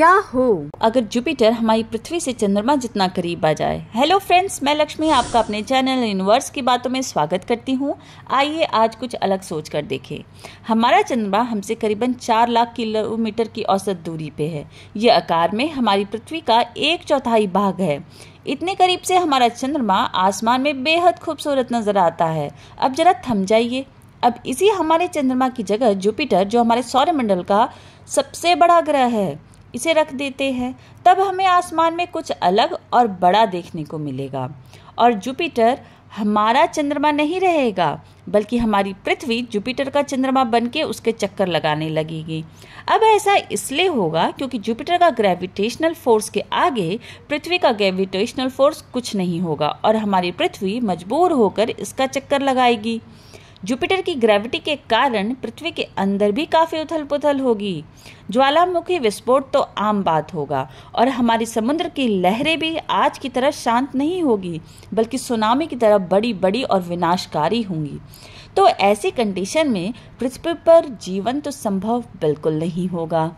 क्या हो अगर जुपिटर हमारी पृथ्वी से चंद्रमा जितना करीब आ जाए हेलो फ्रेंड्स मैं लक्ष्मी आपका अपने चैनल यूनिवर्स की बातों में स्वागत करती हूँ आइए आज कुछ अलग सोच कर देखें हमारा चंद्रमा हमसे करीबन चार लाख किलोमीटर की औसत दूरी पे है यह आकार में हमारी पृथ्वी का एक चौथाई भाग है इतने करीब से हमारा चंद्रमा आसमान में बेहद खूबसूरत नजर आता है अब जरा थम जाइए अब इसी हमारे चंद्रमा की जगह जुपिटर जो हमारे मंडल का सबसे बड़ा ग्रह है इसे रख देते हैं तब हमें आसमान में कुछ अलग और बड़ा देखने को मिलेगा और जुपिटर हमारा चंद्रमा नहीं रहेगा बल्कि हमारी पृथ्वी जुपिटर का चंद्रमा बनके उसके चक्कर लगाने लगेगी अब ऐसा इसलिए होगा क्योंकि जुपिटर का ग्रेविटेशनल फोर्स के आगे पृथ्वी का ग्रेविटेशनल फोर्स कुछ नहीं होगा और हमारी पृथ्वी मजबूर होकर इसका चक्कर लगाएगी जुपिटर की ग्रेविटी के कारण पृथ्वी के अंदर भी काफ़ी उथल पुथल होगी ज्वालामुखी विस्फोट तो आम बात होगा और हमारी समुद्र की लहरें भी आज की तरह शांत नहीं होगी बल्कि सुनामी की तरह बड़ी बड़ी और विनाशकारी होंगी तो ऐसी कंडीशन में पृथ्वी पर जीवन तो संभव बिल्कुल नहीं होगा